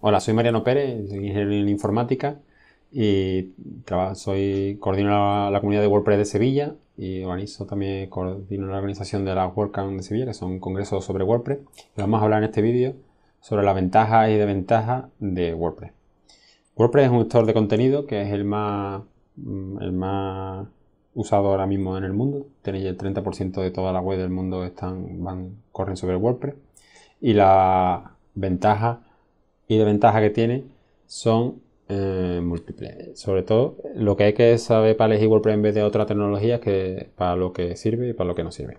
Hola, soy Mariano Pérez, ingeniero en informática y soy coordino la, comunidad de WordPress de Sevilla y organizo también coordino la organización de la WordCamp de Sevilla, que son congresos sobre WordPress. Y vamos a hablar en este vídeo sobre las ventajas y desventajas de WordPress. WordPress es un gestor de contenido que es el más, mm, el más usado ahora mismo en el mundo. Tenéis el 30% de todas las webs del mundo están, van, corren sobre WordPress. Y la ventaja y de ventaja que tiene son eh, múltiples. Sobre todo, lo que hay que saber para elegir WordPress en vez de otras tecnologías que para lo que sirve y para lo que no sirve.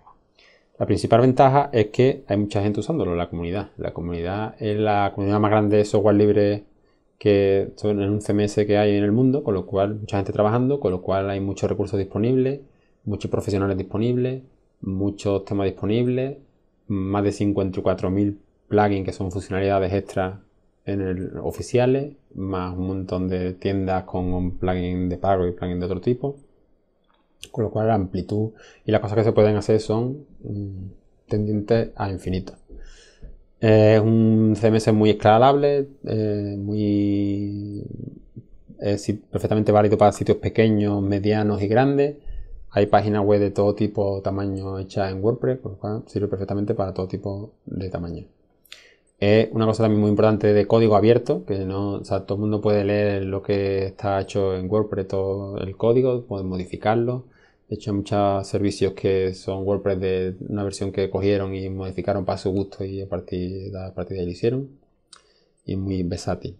La principal ventaja es que hay mucha gente usándolo, la comunidad. La comunidad es la comunidad más grande de software libre que son en un CMS que hay en el mundo, con lo cual mucha gente trabajando, con lo cual hay muchos recursos disponibles, muchos profesionales disponibles, muchos temas disponibles, más de 54.000 plugins que son funcionalidades extras en oficiales, más un montón de tiendas con un plugin de pago y plugin de otro tipo. Con lo cual la amplitud y las cosas que se pueden hacer son mm, tendientes a infinito. Es un CMS muy escalable, eh, muy es perfectamente válido para sitios pequeños, medianos y grandes. Hay páginas web de todo tipo, tamaño hechas en WordPress, con lo cual sirve perfectamente para todo tipo de tamaño es una cosa también muy importante de código abierto, que no, o sea, todo el mundo puede leer lo que está hecho en WordPress, todo el código, pueden modificarlo. De hecho, hay muchos servicios que son WordPress de una versión que cogieron y modificaron para su gusto y a partir, de ahí lo hicieron. Y es muy versátil.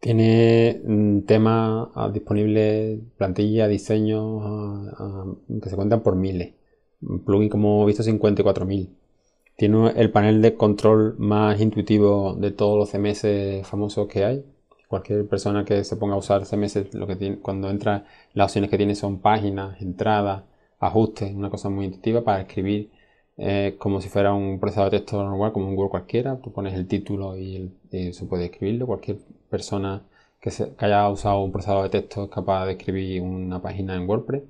Tiene mm, temas ah, disponibles, plantillas, diseños ah, ah, que se cuentan por miles. Un plugin como he visto 54.000 tiene el panel de control más intuitivo de todos los CMS famosos que hay. Cualquier persona que se ponga a usar CMS, cuando entra, las opciones que tiene son páginas, entradas, ajustes, una cosa muy intuitiva para escribir eh, como si fuera un procesador de texto normal, como un Word cualquiera. Tú pones el título y, eh, se puede escribirlo. Cualquier persona que, haya usado un procesador de texto es capaz de escribir una página en WordPress.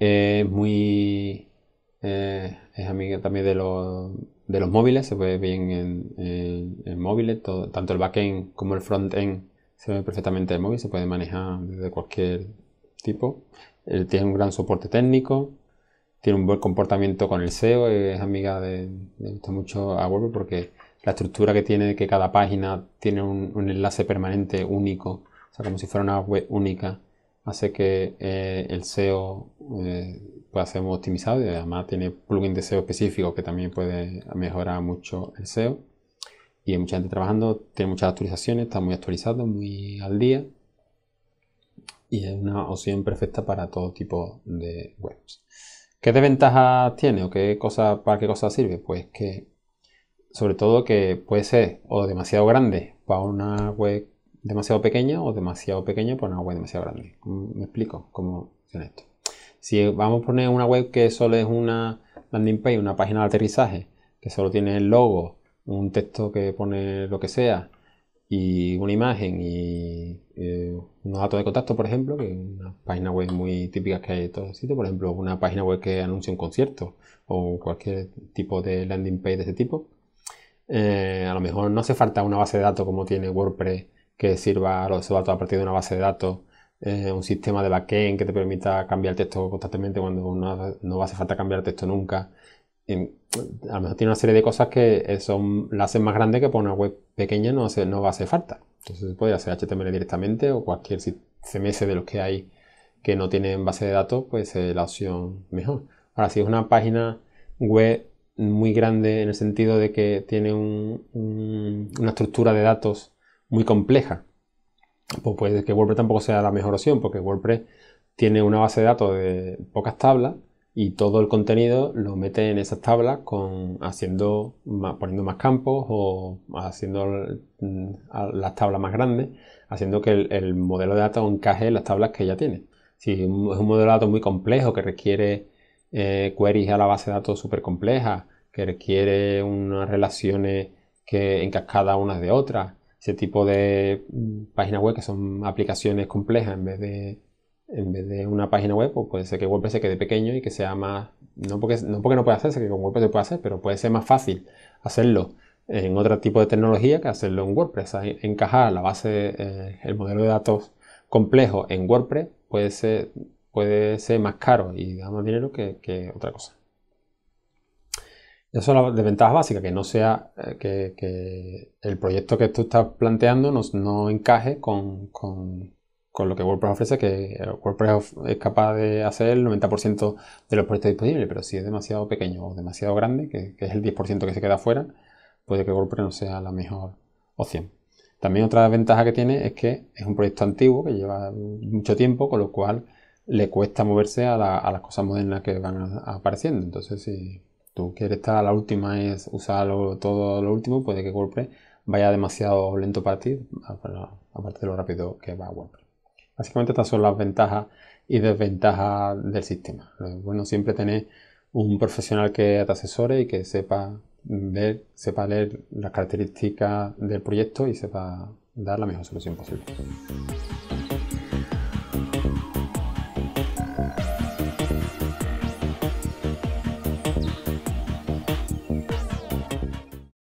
Es muy eh, es amiga también de los, móviles, se ve bien en, móviles, tanto el backend como el frontend se ve perfectamente en móvil, se puede manejar desde cualquier tipo. tiene un gran soporte técnico, tiene un buen comportamiento con el SEO, es amiga de, me gusta mucho a WordPress porque la estructura que tiene, que cada página tiene un, enlace permanente único, o sea, como si fuera una web única, hace que eh, el SEO eh, hacemos optimizado y además tiene plugin de SEO específico que también puede mejorar mucho el SEO. Y hay mucha gente trabajando, tiene muchas actualizaciones, está muy actualizado, muy al día. Y es una opción perfecta para todo tipo de webs. ¿Qué desventajas tiene o qué cosa, para qué cosa sirve? Pues que, sobre todo, que puede ser o demasiado grande para una web demasiado pequeña o demasiado pequeña para una web demasiado grande. ¿Me explico cómo funciona esto? Si vamos a poner una web que solo es una landing page, una página de aterrizaje, que solo tiene el logo, un texto que pone lo que sea, y una imagen y eh, unos datos de contacto, por ejemplo, que una página web muy típica que hay en todos los sitios, por ejemplo, una página web que anuncia un concierto o cualquier tipo de landing page de ese tipo. Eh, a lo mejor no hace falta una base de datos como tiene WordPress que sirva a los datos a partir de una base de datos eh, un sistema de backend que te permita cambiar texto constantemente cuando no, no hace falta cambiar texto nunca. a lo mejor tiene una serie de cosas que son, la hacen más grande que por una web pequeña no, hace, no va a hacer falta. Entonces podría hacer HTML directamente o cualquier CMS de los que hay que no tienen base de datos, pues es la opción mejor. Ahora, si es una página web muy grande en el sentido de que tiene una estructura de datos muy compleja, pues puede que WordPress tampoco sea la mejor opción, porque WordPress tiene una base de datos de pocas tablas y todo el contenido lo mete en esas tablas con haciendo poniendo más campos o haciendo mm, las tablas más grandes, haciendo que el, modelo de datos encaje en las tablas que ya tiene. Si es un modelo de datos muy complejo que requiere eh, queries a la base de datos súper compleja, que requiere unas relaciones que encascadas unas de otras, ese tipo de mm, página web que son aplicaciones complejas en vez de, en vez de una página web, pues puede ser que WordPress se quede pequeño y que sea más, no porque no, porque no pueda hacerse, que con WordPress se puede hacer, pero puede ser más fácil hacerlo en otro tipo de tecnología que hacerlo en WordPress. Encajar la base, eh, el modelo de datos complejo en WordPress puede ser, puede ser más caro y da más dinero que otra cosa. Esa es la desventaja básica, que no sea eh, que, el proyecto que tú estás planteando no, encaje con, lo que WordPress ofrece, que WordPress es capaz de hacer el 90% de los proyectos disponibles, pero si es demasiado pequeño o demasiado grande, que, es el 10% que se queda fuera, puede que WordPress no sea la mejor opción. También otra ventaja que tiene es que es un proyecto antiguo que lleva mucho tiempo, con lo cual le cuesta moverse a, las cosas modernas que van apareciendo. Entonces, si tú quieres estar a la última es usar todo lo último, puede que Wordpress vaya demasiado lento para ti, aparte de lo rápido que va WordPress. Básicamente estas son las ventajas y desventajas del sistema. Es bueno siempre tener un profesional que te asesore y que sepa ver, sepa leer las características del proyecto y sepa dar la mejor solución posible.